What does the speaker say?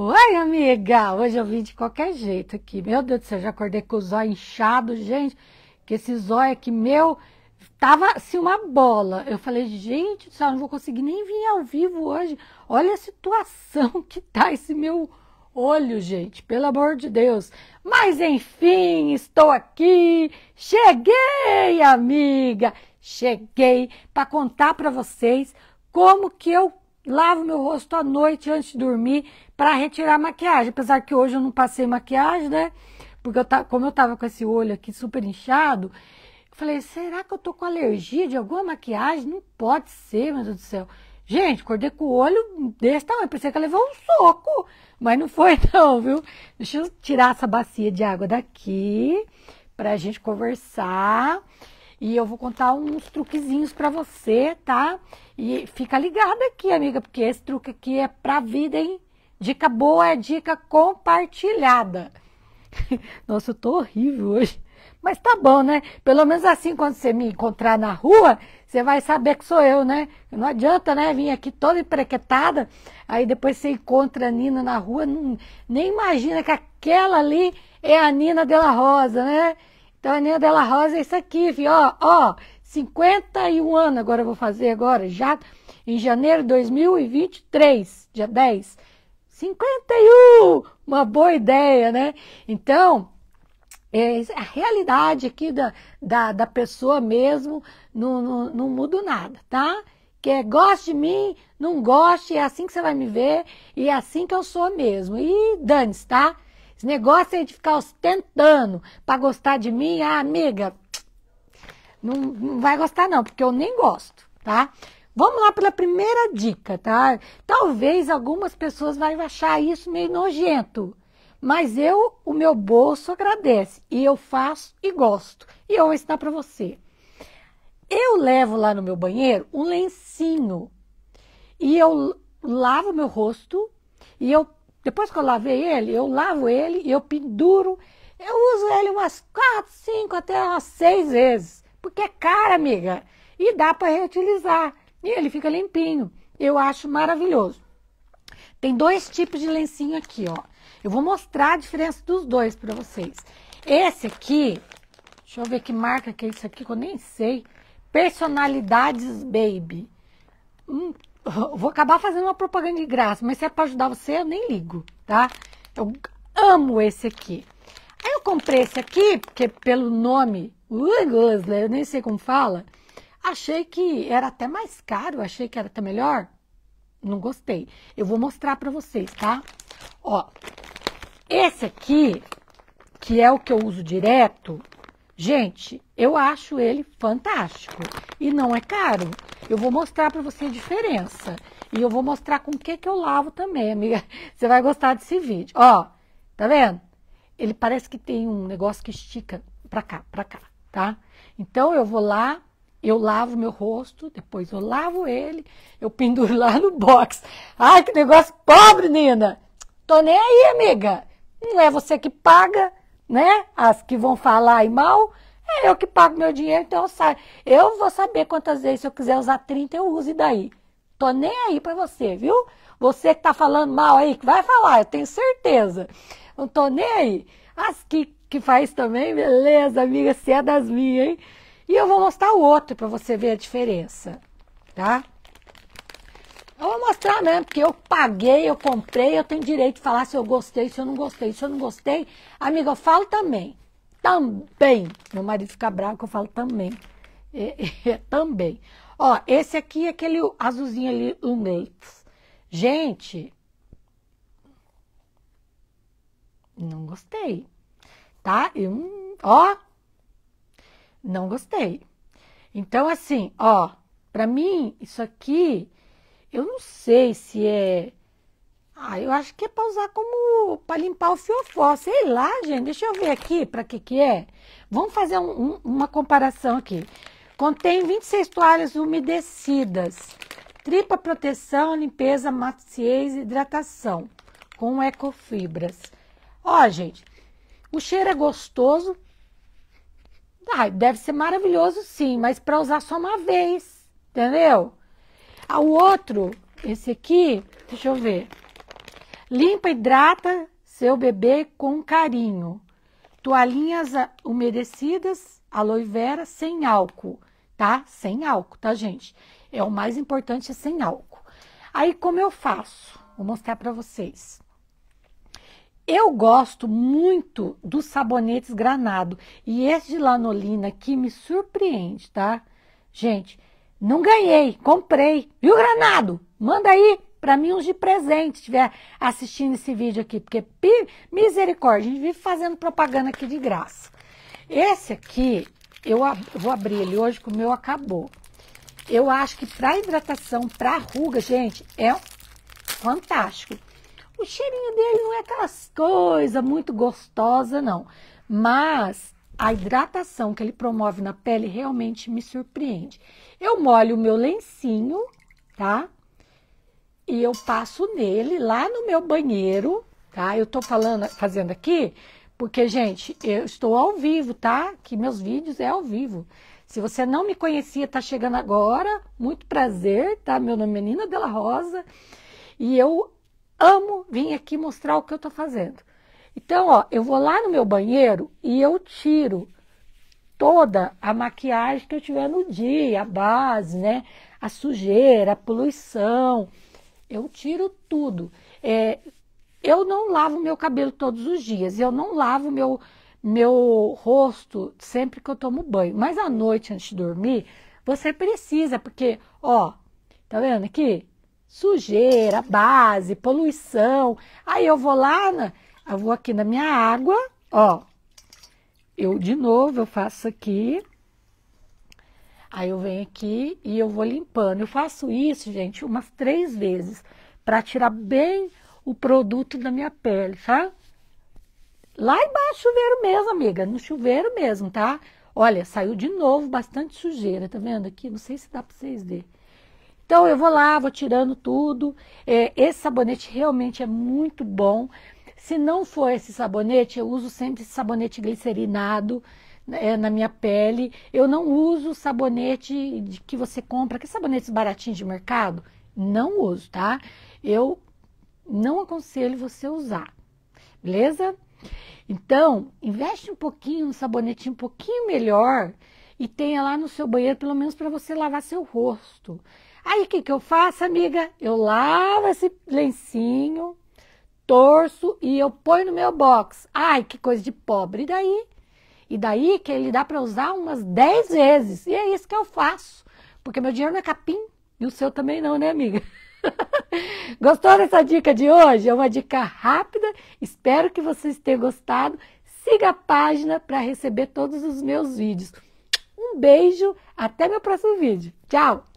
Oi, amiga! Hoje eu vim de qualquer jeito aqui. Meu Deus do céu, já acordei com o zóio inchado, gente. Que esse zóio aqui meu tava assim uma bola. Eu falei, gente do céu, não vou conseguir nem vir ao vivo hoje. Olha a situação que tá esse meu olho, gente, pelo amor de Deus. Mas enfim, estou aqui. Cheguei, amiga! Cheguei para contar para vocês como que eu lavo meu rosto à noite antes de dormir para retirar a maquiagem. Apesar que hoje eu não passei maquiagem, né? Porque eu tá, como eu tava com esse olho aqui super inchado, eu falei, será que eu tô com alergia de alguma maquiagem? Não pode ser, meu Deus do céu. Gente, acordei com o olho desse tamanho, pensei que ia levar um soco, mas não foi não, viu? Deixa eu tirar essa bacia de água daqui pra gente conversar. E eu vou contar uns truquezinhos para você, tá? E fica ligada aqui, amiga, porque esse truque aqui é pra vida, hein? Dica boa é dica compartilhada. Nossa, eu tô horrível hoje. Mas tá bom, né? Pelo menos assim, quando você me encontrar na rua, você vai saber que sou eu, né? Não adianta, né? Vim aqui toda emprequetada, aí depois você encontra a Nina na rua, não, nem imagina que aquela ali é a Nina Della Rosa, né? Então, a Aninha Della Rosa é isso aqui, viu? Ó, ó, 51 anos agora eu vou fazer agora, já em janeiro de 2023, dia 10. 51! Uma boa ideia, né? Então, é, a realidade aqui da, da, da pessoa mesmo, não, não, não nada, tá? Que é goste de mim, não goste, é assim que você vai me ver e é assim que eu sou mesmo. E dane-se, tá? Esse negócio aí de ficar ostentando para gostar de mim, ah, amiga, não, não vai gostar não, porque eu nem gosto, tá? Vamos lá pela primeira dica, tá? Talvez algumas pessoas vão achar isso meio nojento, mas eu, o meu bolso agradece e eu faço e gosto. E eu vou ensinar para você. Eu levo lá no meu banheiro um lencinho e eu lavo meu rosto e eu depois que eu lavei ele, eu lavo ele, e eu penduro. Eu uso ele umas quatro, cinco, até umas seis vezes. Porque é cara, amiga. E dá para reutilizar. E ele fica limpinho. Eu acho maravilhoso. Tem dois tipos de lencinho aqui, ó. Eu vou mostrar a diferença dos dois para vocês. Esse aqui, deixa eu ver que marca que é isso aqui, que eu nem sei. Personalidades Baby. Hum, vou acabar fazendo uma propaganda de graça, mas se é para ajudar você, eu nem ligo, tá? Eu amo esse aqui. Aí eu comprei esse aqui, porque pelo nome, né? eu nem sei como fala, achei que era até mais caro, achei que era até melhor. Não gostei. Eu vou mostrar para vocês, tá? Ó, esse aqui, que é o que eu uso direto, gente, eu acho ele fantástico. E não é caro. Eu vou mostrar para você a diferença. E eu vou mostrar com o que, que eu lavo também, amiga. Você vai gostar desse vídeo. Ó, tá vendo? Ele parece que tem um negócio que estica para cá, para cá, tá? Então, eu vou lá, eu lavo meu rosto, depois eu lavo ele, eu penduro lá no box. Ai, que negócio pobre, Nina! Tô nem aí, amiga! Não é você que paga, né? As que vão falar e mal é eu que pago meu dinheiro, então eu saio. Eu vou saber quantas vezes, se eu quiser usar 30, eu uso e daí. Tô nem aí para você, viu? Você que tá falando mal aí, que vai falar, eu tenho certeza. Não tô nem aí. As que, que faz também, beleza, amiga, se é das minhas, hein? E eu vou mostrar o outro para você ver a diferença, tá? Eu vou mostrar mesmo, porque eu paguei, eu comprei, eu tenho direito de falar se eu gostei, se eu não gostei. Se eu não gostei, amiga, eu falo também também. Meu marido fica bravo que eu falo também. É, é, é também. Ó, esse aqui é aquele azulzinho ali, um leite. Gente, não gostei. Tá? Eu, ó, não gostei. Então, assim, ó, pra mim, isso aqui, eu não sei se é ah, eu acho que é para usar como para limpar o fiofó, sei lá, gente. Deixa eu ver aqui para que que é. Vamos fazer um, um, uma comparação aqui. Contém 26 toalhas umedecidas, tripa proteção, limpeza, maciez e hidratação, com ecofibras. Ó, gente, o cheiro é gostoso. Ah, deve ser maravilhoso sim, mas para usar só uma vez, entendeu? Ah, o outro, esse aqui, deixa eu ver. Limpa, e hidrata seu bebê com carinho. Toalhinhas umedecidas, aloe vera, sem álcool, tá? Sem álcool, tá, gente? É o mais importante, é sem álcool. Aí, como eu faço? Vou mostrar para vocês. Eu gosto muito dos sabonetes granado. E esse de lanolina aqui me surpreende, tá? Gente, não ganhei, comprei. Viu, granado? Manda aí para mim uns de presente, estiver assistindo esse vídeo aqui, porque misericórdia, a gente vive fazendo propaganda aqui de graça. Esse aqui, eu vou abrir ele hoje, que o meu acabou. Eu acho que para hidratação, para ruga, gente, é fantástico. O cheirinho dele não é aquelas coisas muito gostosa, não. Mas a hidratação que ele promove na pele realmente me surpreende. Eu molho o meu lencinho, tá? e eu passo nele lá no meu banheiro, tá? Eu tô falando, fazendo aqui, porque, gente, eu estou ao vivo, tá? Que meus vídeos é ao vivo. Se você não me conhecia, tá chegando agora, muito prazer, tá? Meu nome é Nina Della Rosa e eu amo vir aqui mostrar o que eu tô fazendo. Então, ó, eu vou lá no meu banheiro e eu tiro toda a maquiagem que eu tiver no dia, a base, né? A sujeira, a poluição, eu tiro tudo. É, eu não lavo meu cabelo todos os dias. Eu não lavo meu, meu rosto sempre que eu tomo banho. Mas à noite, antes de dormir, você precisa, porque, ó, tá vendo aqui? Sujeira, base, poluição. Aí eu vou lá, na, eu vou aqui na minha água, ó. Eu, de novo, eu faço aqui. Aí eu venho aqui e eu vou limpando. Eu faço isso, gente, umas três vezes, para tirar bem o produto da minha pele, tá? Lá embaixo chuveiro mesmo, amiga, no chuveiro mesmo, tá? Olha, saiu de novo bastante sujeira, tá vendo aqui? Não sei se dá para vocês verem. Então eu vou lá, vou tirando tudo. É, esse sabonete realmente é muito bom. Se não for esse sabonete, eu uso sempre esse sabonete glicerinado é, na minha pele. Eu não uso sabonete de que você compra, que é sabonetes baratinhos de mercado. Não uso, tá? Eu não aconselho você usar, beleza? Então, investe um pouquinho, um sabonete um pouquinho melhor e tenha lá no seu banheiro, pelo menos para você lavar seu rosto. Aí o que, que eu faço, amiga? Eu lavo esse lencinho, torço e eu ponho no meu box. Ai, que coisa de pobre. E daí? E daí que ele dá para usar umas 10 vezes. E é isso que eu faço. Porque meu dinheiro não é capim. E o seu também não, né, amiga? Gostou dessa dica de hoje? É uma dica rápida. Espero que vocês tenham gostado. Siga a página para receber todos os meus vídeos. Um beijo, até meu próximo vídeo. Tchau!